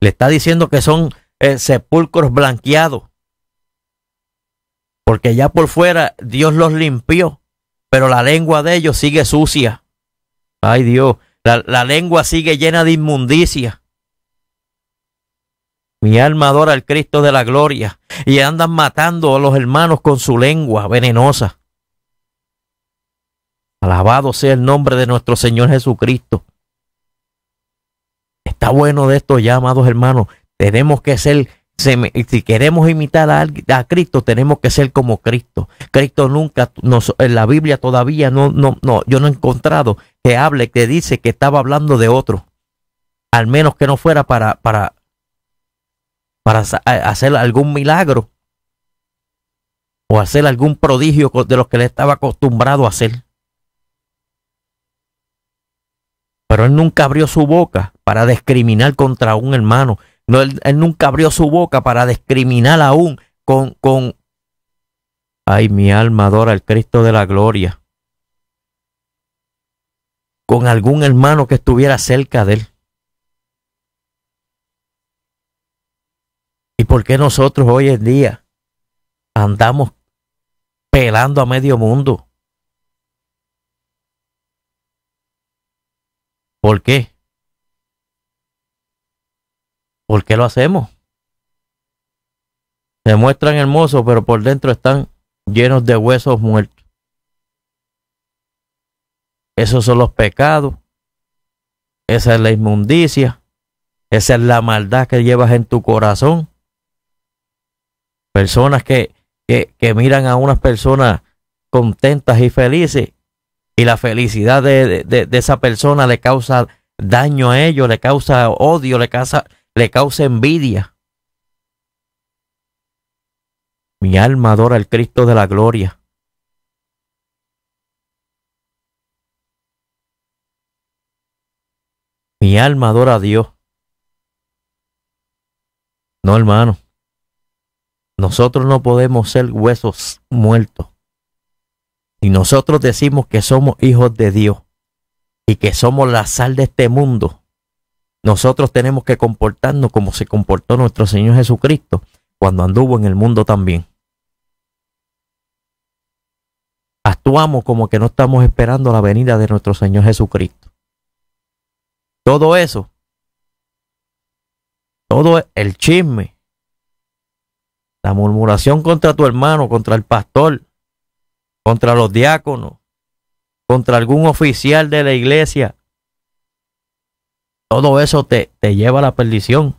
[SPEAKER 1] Le está diciendo que son eh, sepulcros blanqueados. Porque ya por fuera Dios los limpió, pero la lengua de ellos sigue sucia. Ay Dios, la, la lengua sigue llena de inmundicia. Mi alma adora al Cristo de la gloria y andan matando a los hermanos con su lengua venenosa. Alabado sea el nombre de nuestro Señor Jesucristo. Está bueno de esto ya, amados hermanos. Tenemos que ser, si queremos imitar a, a Cristo, tenemos que ser como Cristo. Cristo nunca, nos, en la Biblia todavía no, no, no, yo no he encontrado que hable, que dice que estaba hablando de otro. Al menos que no fuera para, para, para hacer algún milagro o hacer algún prodigio de los que le estaba acostumbrado a hacer. pero él nunca abrió su boca para discriminar contra un hermano. No, él, nunca abrió su boca para discriminar aún con, con... Ay, mi alma adora al Cristo de la gloria. Con algún hermano que estuviera cerca de él. ¿Y por qué nosotros hoy en día andamos pelando a medio mundo? ¿Por qué? ¿Por qué lo hacemos? Se muestran hermosos, pero por dentro están llenos de huesos muertos. Esos son los pecados. Esa es la inmundicia. Esa es la maldad que llevas en tu corazón. Personas que, que, miran a unas personas contentas y felices y la felicidad de, esa persona le causa daño a ellos, le causa odio, le causa, le causa envidia. Mi alma adora al Cristo de la gloria. Mi alma adora a Dios. No, hermano. Nosotros no podemos ser huesos muertos. Si nosotros decimos que somos hijos de Dios y que somos la sal de este mundo, nosotros tenemos que comportarnos como se comportó nuestro Señor Jesucristo cuando anduvo en el mundo también. Actuamos como que no estamos esperando la venida de nuestro Señor Jesucristo. Todo eso, todo el chisme, la murmuración contra tu hermano, contra el pastor, contra los diáconos, contra algún oficial de la iglesia, todo eso te, lleva a la perdición.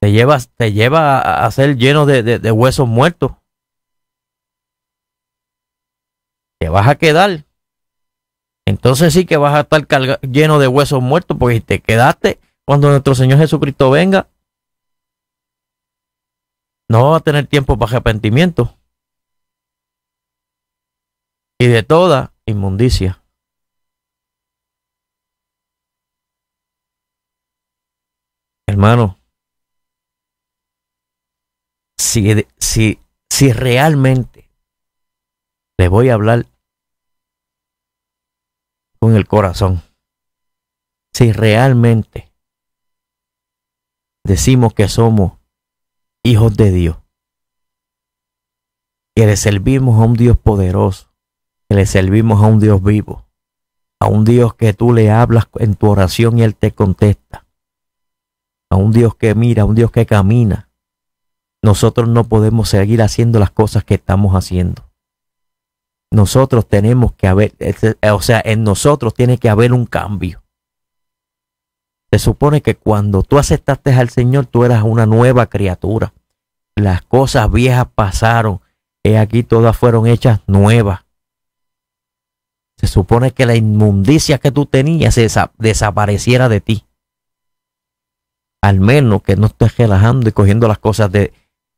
[SPEAKER 1] Te lleva, te lleva a, ser lleno de, huesos muertos. Te vas a quedar. Entonces sí que vas a estar lleno de huesos muertos porque te quedaste cuando nuestro Señor Jesucristo venga. No va a tener tiempo para arrepentimiento y de toda inmundicia. Hermano, si, si, si realmente le voy a hablar con el corazón, si realmente decimos que somos hijos de Dios, y le servimos a un Dios poderoso, le servimos a un Dios vivo, a un Dios que tú le hablas en tu oración y Él te contesta, a un Dios que mira, a un Dios que camina. Nosotros no podemos seguir haciendo las cosas que estamos haciendo. Nosotros tenemos que haber, o sea, en nosotros tiene que haber un cambio. Se supone que cuando tú aceptaste al Señor, tú eras una nueva criatura. Las cosas viejas pasaron. y aquí todas fueron hechas nuevas supone que la inmundicia que tú tenías desapareciera de ti. Al menos que no estés relajando y cogiendo las cosas de,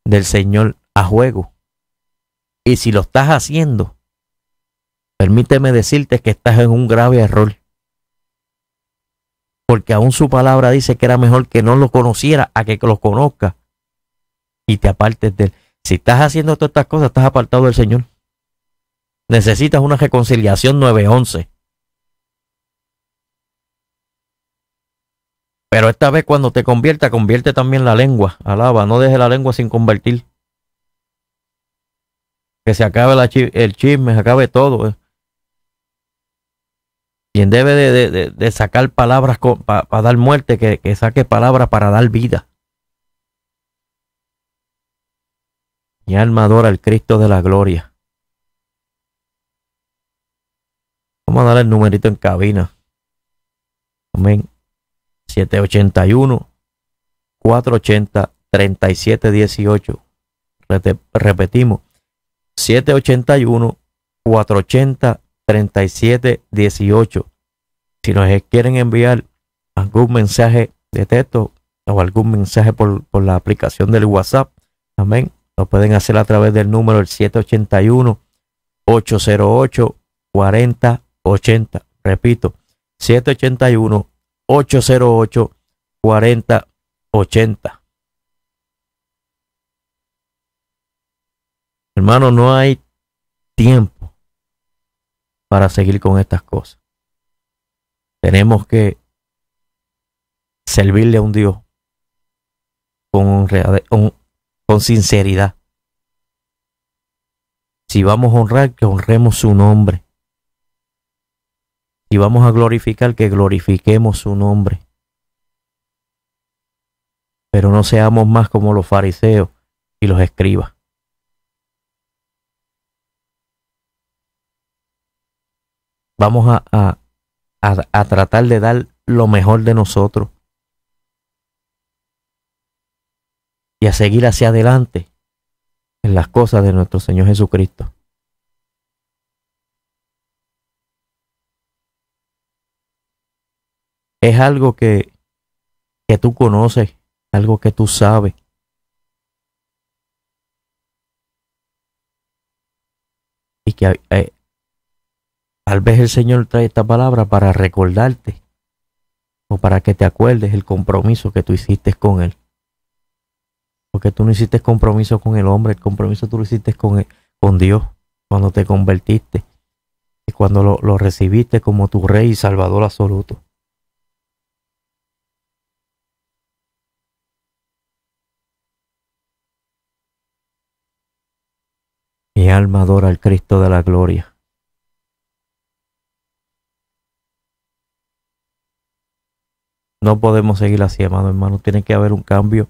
[SPEAKER 1] del Señor a juego. Y si lo estás haciendo, permíteme decirte que estás en un grave error. Porque aún su palabra dice que era mejor que no lo conociera a que lo conozca y te apartes de él. Si estás haciendo todas estas cosas, estás apartado del Señor. Necesitas una reconciliación 911. Pero esta vez cuando te convierta, convierte también la lengua. Alaba, no deje la lengua sin convertir. Que se acabe el chisme, se acabe todo. Eh. Quien debe de, sacar palabras para dar muerte, que, que saque palabras para dar vida. Mi alma adora al Cristo de la gloria. mandar a el numerito en cabina. Amén. 781 480 3718. Repetimos. 781 480 3718. Si nos quieren enviar algún mensaje de texto o algún mensaje por, la aplicación del WhatsApp, amén, lo pueden hacer a través del número el 781 808 40 80. Repito, 781-808-4080. Hermano, no hay tiempo para seguir con estas cosas. Tenemos que servirle a un Dios con, con sinceridad. Si vamos a honrar, que honremos su nombre y vamos a glorificar, que glorifiquemos su nombre. Pero no seamos más como los fariseos y los escribas. Vamos a tratar de dar lo mejor de nosotros. Y a seguir hacia adelante en las cosas de nuestro Señor Jesucristo. es algo que, tú conoces, algo que tú sabes. Y que eh, tal vez el Señor trae esta palabra para recordarte o para que te acuerdes el compromiso que tú hiciste con Él. Porque tú no hiciste compromiso con el hombre, el compromiso tú lo hiciste con, con Dios cuando te convertiste y cuando lo, lo recibiste como tu Rey y Salvador absoluto. Mi alma adora al Cristo de la gloria. No podemos seguir así, amado hermano. Tiene que haber un cambio.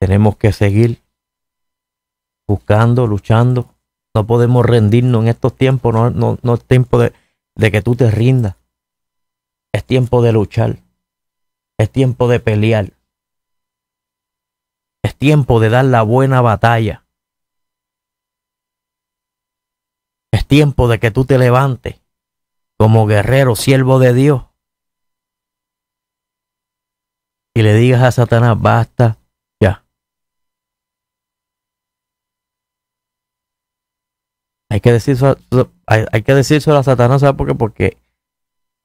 [SPEAKER 1] Tenemos que seguir buscando, luchando. No podemos rendirnos en estos tiempos. No, no, no es tiempo de, de que tú te rindas. Es tiempo de luchar. Es tiempo de pelear. Es tiempo de dar la buena batalla. tiempo de que tú te levantes como guerrero, siervo de Dios, y le digas a Satanás, basta ya. Hay que decir hay, que decírselo a Satanás, ¿sabes por qué? Porque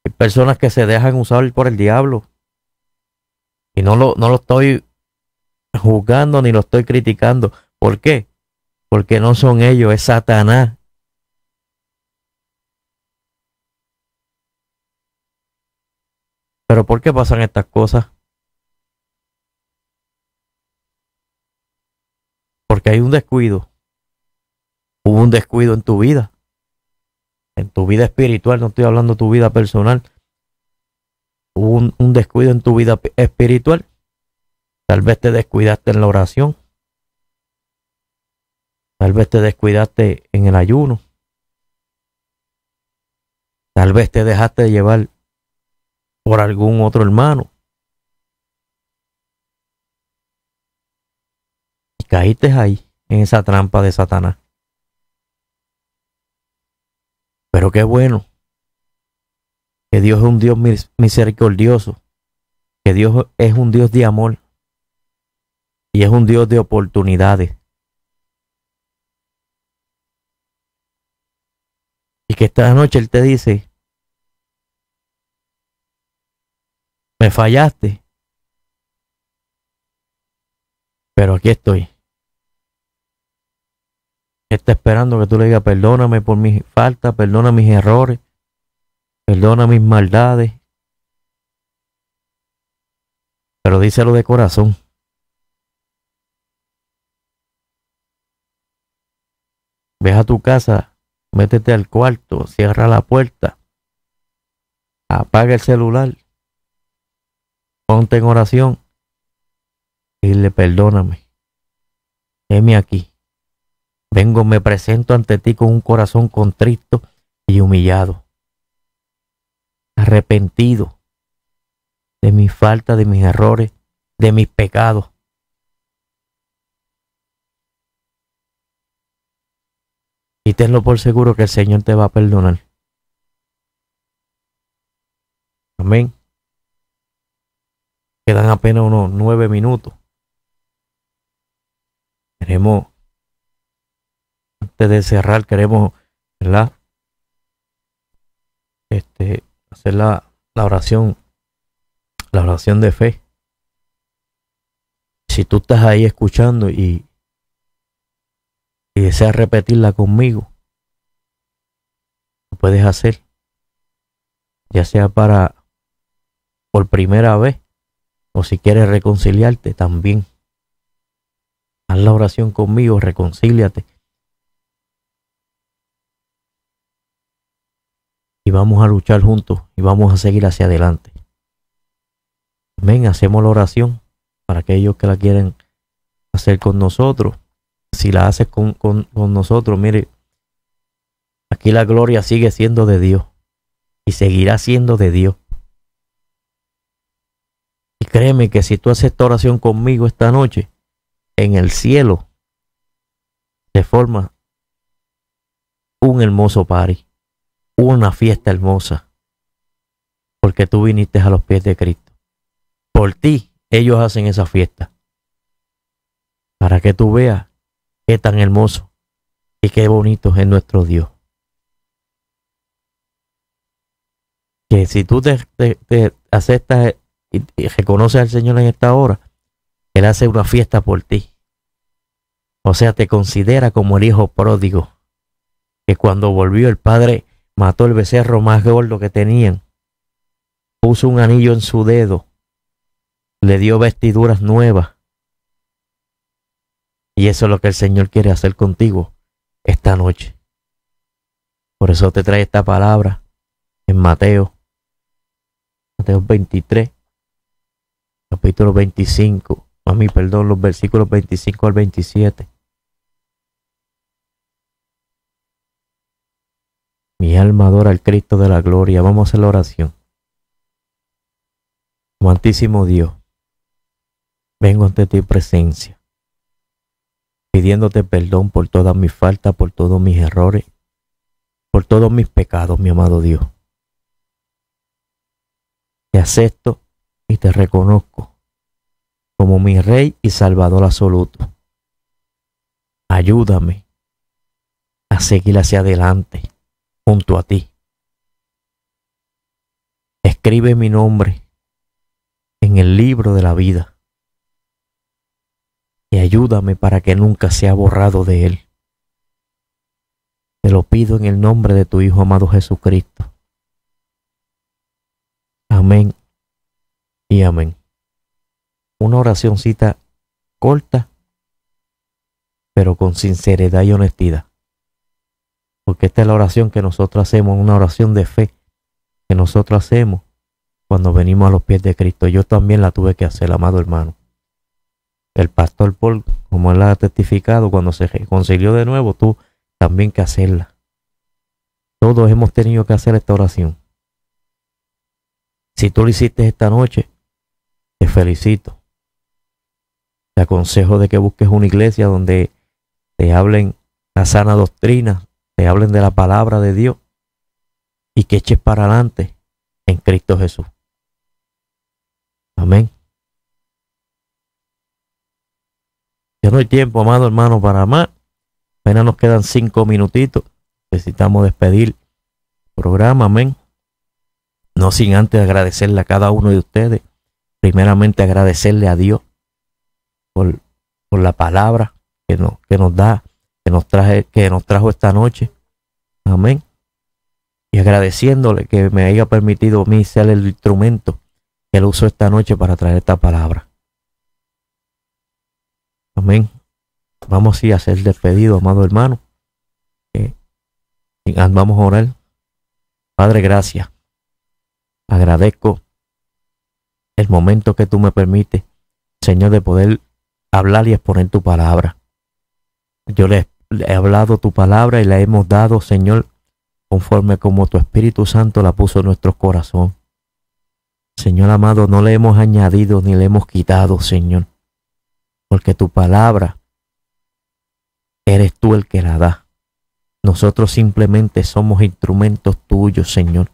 [SPEAKER 1] hay personas que se dejan usar por el diablo. Y no lo, no lo estoy juzgando ni lo estoy criticando. ¿Por qué? Porque no son ellos, es Satanás Pero ¿por qué pasan estas cosas? Porque hay un descuido. Hubo un descuido en tu vida. En tu vida espiritual, no estoy hablando de tu vida personal. Hubo un, descuido en tu vida espiritual. Tal vez te descuidaste en la oración. Tal vez te descuidaste en el ayuno. Tal vez te dejaste llevar por algún otro hermano. Y caíste ahí, en esa trampa de Satanás. Pero qué bueno que Dios es un Dios misericordioso, que Dios es un Dios de amor y es un Dios de oportunidades. Y que esta noche Él te dice, Me fallaste. Pero aquí estoy. Está esperando que tú le digas perdóname por mis faltas, perdona mis errores, perdona mis maldades. Pero díselo de corazón. Ve a tu casa, métete al cuarto, cierra la puerta, apaga el celular ponte en oración y le perdóname, heme aquí. Vengo, me presento ante ti con un corazón contrito y humillado, arrepentido de mi falta, de mis errores, de mis pecados. Y tenlo por seguro que el Señor te va a perdonar. Amén quedan apenas unos nueve minutos. Queremos, antes de cerrar, queremos, ¿verdad? Este, hacer la, oración, la oración de fe. Si tú estás ahí escuchando y, y deseas repetirla conmigo, lo puedes hacer, ya sea para por primera vez o si quieres reconciliarte, también. Haz la oración conmigo, reconcíliate. Y vamos a luchar juntos y vamos a seguir hacia adelante. Ven, hacemos la oración para aquellos que la quieren hacer con nosotros. Si la haces con nosotros, mire, aquí la gloria sigue siendo de Dios y seguirá siendo de Dios. Créeme que si tú haces esta oración conmigo esta noche, en el cielo se forma un hermoso party, una fiesta hermosa, porque tú viniste a los pies de Cristo. Por ti ellos hacen esa fiesta, para que tú veas qué tan hermoso y qué bonito es nuestro Dios. Que si tú te, te aceptas y, reconoce al Señor en esta hora, Él hace una fiesta por ti. O sea, te considera como el hijo pródigo, que cuando volvió el padre mató el becerro más gordo que tenían, puso un anillo en su dedo, le dio vestiduras nuevas. Y eso es lo que el Señor quiere hacer contigo esta noche. Por eso te trae esta palabra en Mateo, Mateo 23, capítulo 25, mami, perdón, los versículos 25 al 27. Mi alma adora al Cristo de la gloria. Vamos a la oración. Amantísimo Dios, vengo ante tu presencia, pidiéndote perdón por todas mis faltas, por todos mis errores, por todos mis pecados, mi amado Dios. Te acepto y te reconozco como mi Rey y Salvador absoluto. Ayúdame a seguir hacia adelante junto a ti. Escribe mi nombre en el libro de la vida y ayúdame para que nunca sea borrado de él. Te lo pido en el nombre de tu Hijo amado Jesucristo. Amén y amén. Una oracióncita corta, pero con sinceridad y honestidad. Porque esta es la oración que nosotros hacemos, una oración de fe que nosotros hacemos cuando venimos a los pies de Cristo. Yo también la tuve que hacer, amado hermano. El pastor Paul, como él ha testificado, cuando se reconcilió de nuevo, tú también que hacerla. Todos hemos tenido que hacer esta oración. Si tú lo hiciste esta noche, te felicito. Te aconsejo de que busques una iglesia donde te hablen la sana doctrina, te hablen de la palabra de Dios y que eches para adelante en Cristo Jesús. Amén. Ya no hay tiempo, amado hermano, para más. Apenas nos quedan cinco minutitos. Necesitamos despedir el programa, amén. No sin antes agradecerle a cada uno de ustedes primeramente agradecerle a Dios por, la palabra que nos, que nos da, que nos, traje, que nos trajo esta noche. Amén. Y agradeciéndole que me haya permitido a mí ser el instrumento que él usó esta noche para traer esta palabra. Amén. Vamos sí, a hacer despedido, amado hermano. Eh, vamos a orar. Padre, gracias. Agradezco el momento que tú me permites, Señor, de poder hablar y exponer tu palabra. Yo le he hablado tu palabra y la hemos dado, Señor, conforme como tu Espíritu Santo la puso en nuestro corazón. Señor amado, no le hemos añadido ni le hemos quitado, Señor, porque tu palabra eres tú el que la da. Nosotros simplemente somos instrumentos tuyos, Señor,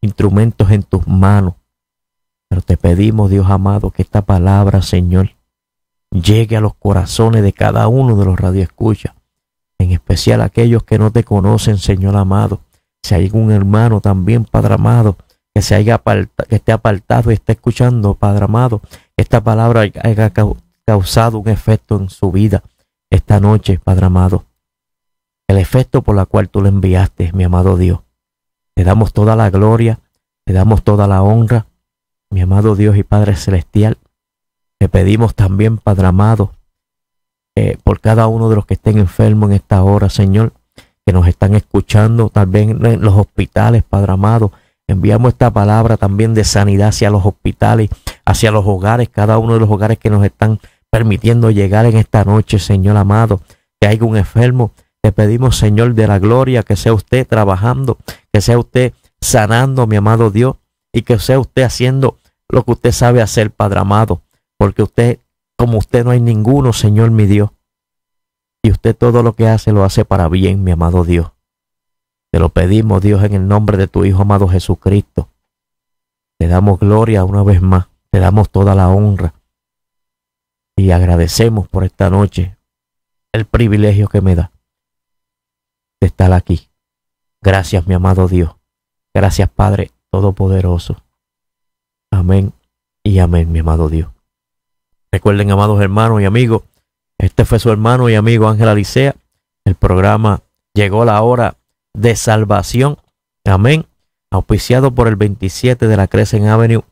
[SPEAKER 1] instrumentos en tus manos pero te pedimos, Dios amado, que esta palabra, Señor, llegue a los corazones de cada uno de los radioescuchas, en especial aquellos que no te conocen, Señor amado. Si hay algún hermano también, Padre amado, que se haya que esté apartado y esté escuchando, Padre amado, esta palabra haya causado un efecto en su vida esta noche, Padre amado. El efecto por la cual tú lo enviaste, mi amado Dios. Te damos toda la gloria, te damos toda la honra mi amado Dios y Padre Celestial, te pedimos también, Padre amado, por cada uno de los que estén enfermos en esta hora, Señor, que nos están escuchando también en los hospitales, Padre amado. Enviamos esta palabra también de sanidad hacia los hospitales, hacia los hogares, cada uno de los hogares que nos están permitiendo llegar en esta noche, Señor amado. Que haya un enfermo, te pedimos, Señor de la gloria, que sea usted trabajando, que sea usted sanando, mi amado Dios, y que sea usted haciendo lo que usted sabe hacer, Padre amado, porque usted, como usted no hay ninguno, Señor mi Dios. Y usted todo lo que hace lo hace para bien, mi amado Dios. Te lo pedimos, Dios, en el nombre de tu Hijo amado Jesucristo. Te damos gloria una vez más, te damos toda la honra. Y agradecemos por esta noche el privilegio que me da de estar aquí. Gracias, mi amado Dios. Gracias, Padre Todopoderoso. Amén y amén, mi amado Dios. Recuerden, amados hermanos y amigos, este fue su hermano y amigo Ángel Alicea. El programa llegó la hora de salvación. Amén. Auspiciado por el 27 de la Crescent Avenue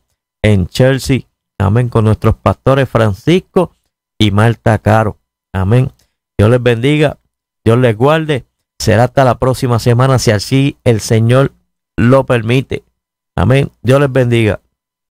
[SPEAKER 1] en Chelsea. Amén. Con nuestros pastores Francisco y Marta Caro. Amén. Dios les bendiga. Dios les guarde. Será hasta la próxima semana si así el Señor lo permite. Amén. Dios les bendiga.